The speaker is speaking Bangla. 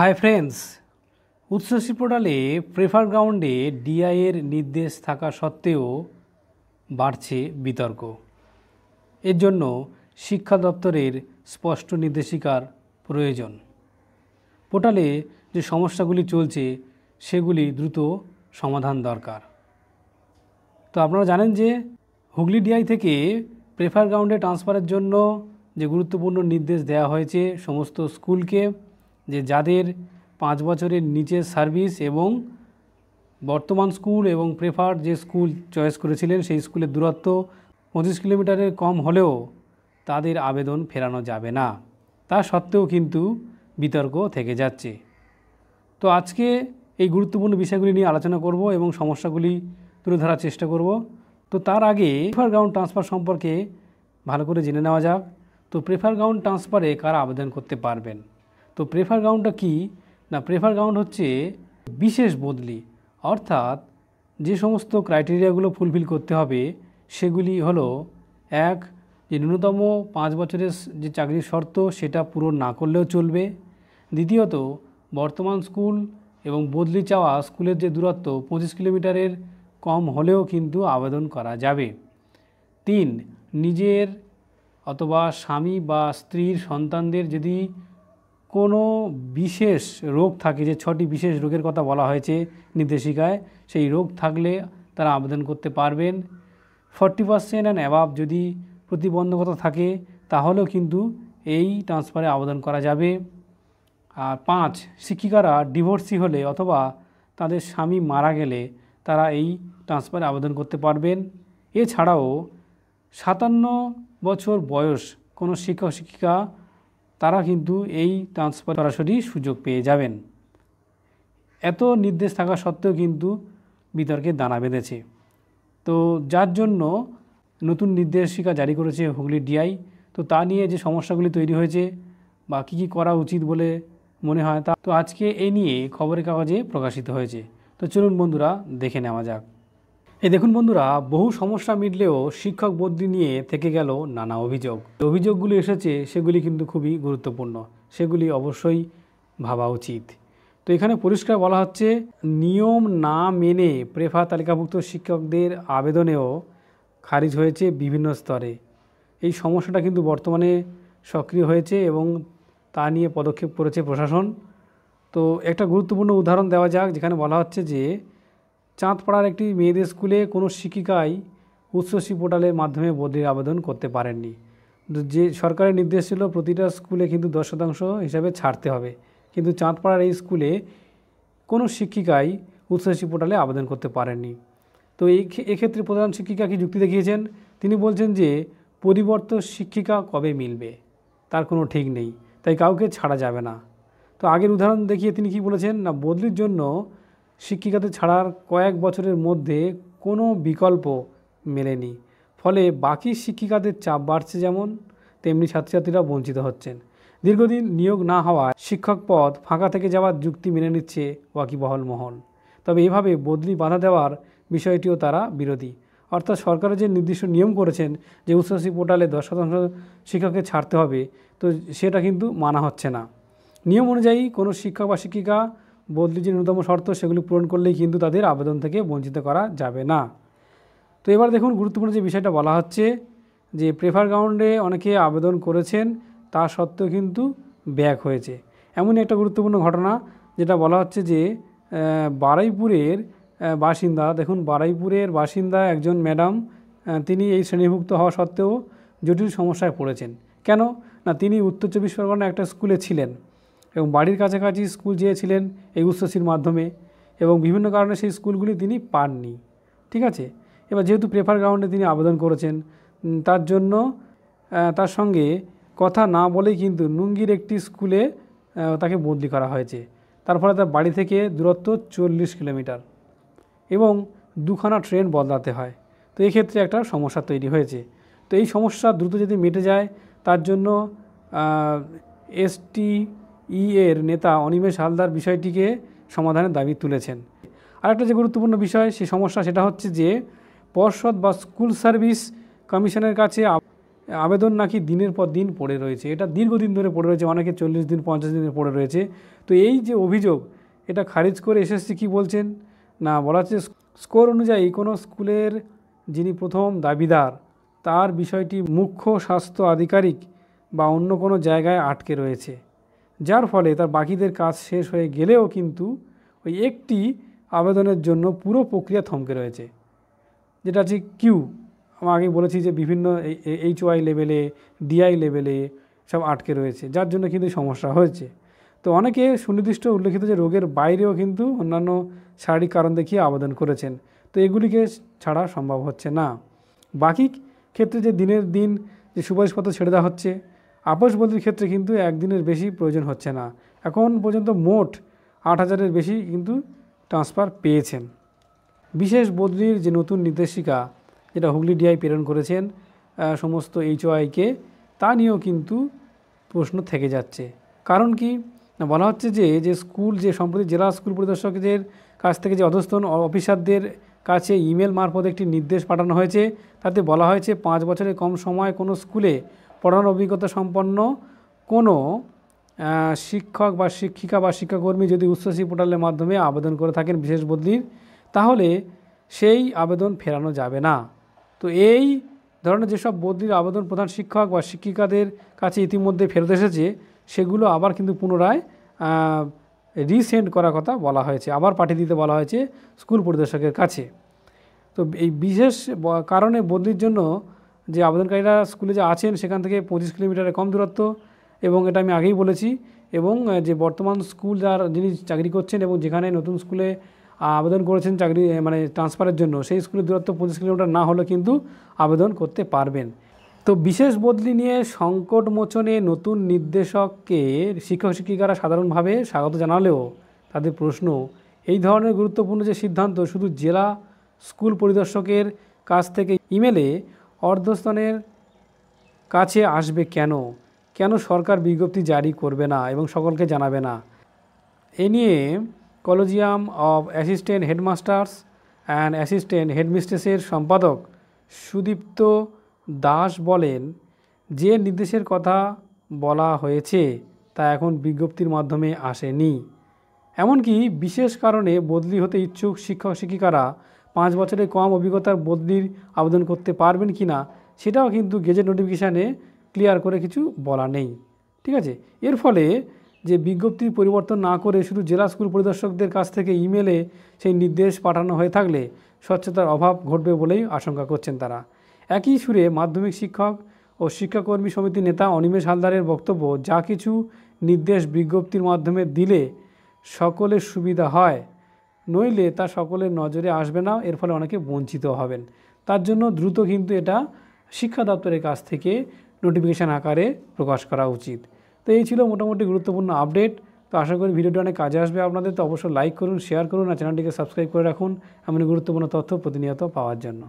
হাই ফ্রেন্ডস উৎসশ্রী পোর্টালে প্রেফার গ্রাউন্ডে ডিআইয়ের নির্দেশ থাকা সত্ত্বেও বাড়ছে বিতর্ক এর জন্য শিক্ষা দপ্তরের স্পষ্ট নির্দেশিকার প্রয়োজন পোর্টালে যে সমস্যাগুলি চলছে সেগুলি দ্রুত সমাধান দরকার তো আপনারা জানেন যে হুগলি ডিআই থেকে প্রেফার গ্রাউন্ডে ট্রান্সফারের জন্য যে গুরুত্বপূর্ণ নির্দেশ দেওয়া হয়েছে সমস্ত স্কুলকে যে যাদের পাঁচ বছরের নিচে সার্ভিস এবং বর্তমান স্কুল এবং প্রেফার যে স্কুল চয়েস করেছিলেন সেই স্কুলের দূরত্ব পঁচিশ কিলোমিটারের কম হলেও তাদের আবেদন ফেরানো যাবে না তা সত্ত্বেও কিন্তু বিতর্ক থেকে যাচ্ছে তো আজকে এই গুরুত্বপূর্ণ বিষয়গুলি নিয়ে আলোচনা করব এবং সমস্যাগুলি তুলে ধরার চেষ্টা করব তো তার আগে প্রেফার গ্রাউন্ড ট্রান্সফার সম্পর্কে ভালো করে জেনে নেওয়া যাক তো প্রেফার গ্রাউন্ড ট্রান্সফারে কারা আবেদন করতে পারবেন তো প্রেফার গ্রাউন্ডটা কি না প্রেফার গ্রাউন্ড হচ্ছে বিশেষ বদলি অর্থাৎ যে সমস্ত ক্রাইটেরিয়াগুলো ফুলফিল করতে হবে সেগুলি হলো এক যে ন্যূনতম পাঁচ বছরের যে চাকরির শর্ত সেটা পূরণ না করলেও চলবে দ্বিতীয়ত বর্তমান স্কুল এবং বদলি চাওয়া স্কুলের যে দূরত্ব পঁচিশ কিলোমিটারের কম হলেও কিন্তু আবেদন করা যাবে তিন নিজের অথবা স্বামী বা স্ত্রীর সন্তানদের যদি কোনো বিশেষ রোগ থাকে যে ছটি বিশেষ রোগের কথা বলা হয়েছে নির্দেশিকায় সেই রোগ থাকলে তারা আবেদন করতে পারবেন ফর্টি পার্সেন্ট অ্যান্ড অ্যাভাব যদি প্রতিবন্ধকতা থাকে তাহলেও কিন্তু এই ট্রান্সফারে আবেদন করা যাবে আর পাঁচ শিক্ষিকারা ডিভোর্সি হলে অথবা তাদের স্বামী মারা গেলে তারা এই ট্রান্সফারে আবেদন করতে পারবেন এছাড়াও সাতান্ন বছর বয়স কোনো শিক্ষক শিক্ষিকা তারা কিন্তু এই ট্রান্সফার সরাসরি সুযোগ পেয়ে যাবেন এত নির্দেশ থাকা সত্ত্বেও কিন্তু বিতর্কে দানা বেঁধেছে তো যার জন্য নতুন নির্দেশিকা জারি করেছে হুগলি ডিআই তো তা নিয়ে যে সমস্যাগুলি তৈরি হয়েছে বা কী কী করা উচিত বলে মনে হয় তা তো আজকে এ নিয়ে খবরের কাগজে প্রকাশিত হয়েছে তো চলুন বন্ধুরা দেখে নেওয়া যাক এই দেখুন বন্ধুরা বহু সমস্যা মিটলেও শিক্ষক বদলি নিয়ে থেকে গেল নানা অভিযোগ অভিযোগগুলি এসেছে সেগুলি কিন্তু খুবই গুরুত্বপূর্ণ সেগুলি অবশ্যই ভাবা উচিত তো এখানে পরিষ্কার বলা হচ্ছে নিয়ম না মেনে প্রেফা তালিকাভুক্ত শিক্ষকদের আবেদনেও খারিজ হয়েছে বিভিন্ন স্তরে এই সমস্যাটা কিন্তু বর্তমানে সক্রিয় হয়েছে এবং তা নিয়ে পদক্ষেপ করেছে প্রশাসন তো একটা গুরুত্বপূর্ণ উদাহরণ দেওয়া যাক যেখানে বলা হচ্ছে যে চাঁদপাড়ার একটি মেয়েদের স্কুলে কোনো শিক্ষিকাই উচ্চশ্রী পোর্টালের মাধ্যমে বদলির আবেদন করতে পারেননি যে সরকারের নির্দেশ ছিল প্রতিটা স্কুলে কিন্তু দশ শতাংশ হিসাবে ছাড়তে হবে কিন্তু চাঁদপাড়ার এই স্কুলে কোনো শিক্ষিকাই উচ্চশিক্ষা পোর্টালে আবেদন করতে পারেননি তো এই এক্ষেত্রে প্রধান শিক্ষিকা কি যুক্তি দেখিয়েছেন তিনি বলছেন যে পরিবর্ত শিক্ষিকা কবে মিলবে তার কোনো ঠিক নেই তাই কাউকে ছাড়া যাবে না তো আগের উদাহরণ দেখিয়ে তিনি কি বলেছেন না বদলির জন্য শিক্ষিকাদের ছাড়ার কয়েক বছরের মধ্যে কোনো বিকল্প মেলেনি ফলে বাকি শিক্ষিকাদের চাপ বাড়ছে যেমন তেমনি ছাত্রছাত্রীরা বঞ্চিত হচ্ছেন দীর্ঘদিন নিয়োগ না হওয়ায় শিক্ষক পদ ফাঁকা থেকে যাওয়ার যুক্তি মেনে নিচ্ছে ওয়াকিবহল মহল তবে এভাবে বদলি বাধা দেওয়ার বিষয়টিও তারা বিরোধী অর্থাৎ সরকারের যে নির্দিষ্ট নিয়ম করেছেন যে উচ্চশিক্ষা পোর্টালে দশ শতাংশ শিক্ষককে ছাড়তে হবে তো সেটা কিন্তু মানা হচ্ছে না নিয়ম অনুযায়ী কোনো শিক্ষক বা শিক্ষিকা বদলি যে ন্যূনতম শর্ত সেগুলি পূরণ করলেই কিন্তু তাদের আবেদন থেকে বঞ্চিত করা যাবে না তো এবার দেখুন গুরুত্বপূর্ণ যে বিষয়টা বলা হচ্ছে যে প্রেফার গ্রাউন্ডে অনেকে আবেদন করেছেন তা সত্ত্বেও কিন্তু ব্যাক হয়েছে এমন একটা গুরুত্বপূর্ণ ঘটনা যেটা বলা হচ্ছে যে বারাইপুরের বাসিন্দা দেখুন বারাইপুরের বাসিন্দা একজন ম্যাডাম তিনি এই শ্রেণীভুক্ত হওয়া সত্ত্বেও জটিল সমস্যায় পড়েছেন কেন না তিনি উত্তর চব্বিশ পরগনা একটা স্কুলে ছিলেন এবং বাড়ির কাছাকাছি স্কুল যেয়েছিলেন এই উচ্চশ্রীর মাধ্যমে এবং বিভিন্ন কারণে সেই স্কুলগুলি তিনি পাননি ঠিক আছে এবার যেহেতু প্রেফার গ্রাউন্ডে তিনি আবেদন করেছেন তার জন্য তার সঙ্গে কথা না বলেই কিন্তু নুঙ্গির একটি স্কুলে তাকে বদলি করা হয়েছে তার ফলে তার বাড়ি থেকে দূরত্ব চল্লিশ কিলোমিটার এবং দুখানা ট্রেন বদলাতে হয় তো এক্ষেত্রে একটা সমস্যা তৈরি হয়েছে তো এই সমস্যা দ্রুত যদি মেটে যায় তার জন্য এসটি ই এর নেতা অনিমেষ হালদার বিষয়টিকে সমাধানের দাবি তুলেছেন আরেকটা যে গুরুত্বপূর্ণ বিষয় সে সমস্যা সেটা হচ্ছে যে পর্ষদ বা স্কুল সার্ভিস কমিশনের কাছে আবেদন নাকি দিনের পর দিন পড়ে রয়েছে এটা দীর্ঘদিন ধরে পড়ে রয়েছে অনেকে চল্লিশ দিন পঞ্চাশ দিনে পড়ে রয়েছে তো এই যে অভিযোগ এটা খারিজ করে এসএসসি কি বলছেন না বলা হচ্ছে স্কোর অনুযায়ী কোনো স্কুলের যিনি প্রথম দাবিদার তার বিষয়টি মুখ্য স্বাস্থ্য আধিকারিক বা অন্য কোনো জায়গায় আটকে রয়েছে যার ফলে তার বাকিদের কাজ শেষ হয়ে গেলেও কিন্তু ওই একটি আবেদনের জন্য পুরো প্রক্রিয়া থমকে রয়েছে যেটা আছে কিউ আমি আগে বলেছি যে বিভিন্ন এইচ ওয়াই লেভেলে ডিআই লেভেলে সব আটকে রয়েছে যার জন্য কিন্তু সমস্যা হয়েছে তো অনেকে সুনির্দিষ্ট উল্লেখিত যে রোগের বাইরেও কিন্তু অন্যান্য শারীরিক কারণ দেখিয়ে আবেদন করেছেন তো এগুলিকে ছাড়া সম্ভব হচ্ছে না বাকি ক্ষেত্রে যে দিনের দিন যে সুপারিশপত্র ছেড়ে দেওয়া হচ্ছে আপসবন্দির ক্ষেত্রে কিন্তু একদিনের বেশি প্রয়োজন হচ্ছে না এখন পর্যন্ত মোট আট হাজারের বেশি কিন্তু ট্রান্সফার পেয়েছেন বিশেষ বদলির যে নতুন নির্দেশিকা যেটা হুগলি ডিআই প্রেরণ করেছেন সমস্ত এইচওআইকে তা নিয়েও কিন্তু প্রশ্ন থেকে যাচ্ছে কারণ কি বলা হচ্ছে যে যে স্কুল যে সম্প্রতি জেলা স্কুল পরিদর্শকদের কাছ থেকে যে অধস্থন অফিসারদের কাছে ইমেল মারফত একটি নির্দেশ পাঠানো হয়েছে তাতে বলা হয়েছে পাঁচ বছরের কম সময় কোনো স্কুলে পড়ানোর অভিজ্ঞতা সম্পন্ন কোনো শিক্ষক বা শিক্ষিকা বা শিক্ষাকর্মী যদি উচ্চশি পোর্টালের মাধ্যমে আবেদন করে থাকেন বিশেষ বদলির তাহলে সেই আবেদন ফেরানো যাবে না তো এই ধরনের যেসব বদলির আবেদন প্রধান শিক্ষক বা শিক্ষিকাদের কাছে ইতিমধ্যে ফেরত এসেছে সেগুলো আবার কিন্তু পুনরায় রিসেন্ড করার কথা বলা হয়েছে আবার পাঠিয়ে দিতে বলা হয়েছে স্কুল পরিদর্শকের কাছে তো এই বিশেষ কারণে বদলির জন্য যে আবেদনকারীরা স্কুলে যে আছেন সেখান থেকে পঁচিশ কিলোমিটারের কম দূরত্ব এবং এটা আমি আগেই বলেছি এবং যে বর্তমান স্কুল যার যিনি চাকরি করছেন এবং যেখানে নতুন স্কুলে আবেদন করেছেন চাকরি মানে ট্রান্সফারের জন্য সেই স্কুলের দূরত্ব পঁচিশ কিলোমিটার না হলে কিন্তু আবেদন করতে পারবেন তো বিশেষ বদলি নিয়ে সংকট মোচনে নতুন নির্দেশককে শিক্ষক শিক্ষিকারা সাধারণভাবে স্বাগত জানালেও তাদের প্রশ্ন এই ধরনের গুরুত্বপূর্ণ যে সিদ্ধান্ত শুধু জেলা স্কুল পরিদর্শকের কাছ থেকে ইমেলে অর্ধস্তনের কাছে আসবে কেন কেন সরকার বিজ্ঞপ্তি জারি করবে না এবং সকলকে জানাবে না এ নিয়ে collegium of assistant headmasters and assistant হেডমিস্ট্রেসের সম্পাদক সুদীপ্ত দাস বলেন যে নির্দেশের কথা বলা হয়েছে তা এখন বিজ্ঞপ্তির মাধ্যমে আসেনি এমনকি বিশেষ কারণে বদলি হতে ইচ্ছুক শিক্ষক শিক্ষিকারা পাঁচ বছরের কম অভিজ্ঞতার বদলির আবেদন করতে পারবেন কি না সেটাও কিন্তু গেজেট নোটিফিকেশানে ক্লিয়ার করে কিছু বলা নেই ঠিক আছে এর ফলে যে বিজ্ঞপ্তির পরিবর্তন না করে শুধু জেলা স্কুল পরিদর্শকদের কাছ থেকে ইমেলে সেই নির্দেশ পাঠানো হয়ে থাকলে স্বচ্ছতার অভাব ঘটবে বলেই আশঙ্কা করছেন তারা একই সুরে মাধ্যমিক শিক্ষক ও শিক্ষাকর্মী সমিতির নেতা অনিমেষ হালদারের বক্তব্য যা কিছু নির্দেশ বিজ্ঞপ্তির মাধ্যমে দিলে সকলের সুবিধা হয় নইলে তা সকলের নজরে আসবে না এর ফলে অনেকে বঞ্চিত হবেন তার জন্য দ্রুত কিন্তু এটা শিক্ষা দপ্তরের কাছ থেকে নোটিফিকেশান আকারে প্রকাশ করা উচিত তো এই ছিল মোটামুটি গুরুত্বপূর্ণ আপডেট তো আশা করি ভিডিওটি অনেক কাজে আসবে আপনাদের তো অবশ্যই লাইক করুন শেয়ার করুন আর চ্যানেলটিকে সাবস্ক্রাইব করে রাখুন এমন গুরুত্বপূর্ণ তথ্য প্রতিনিয়ত পাওয়ার জন্য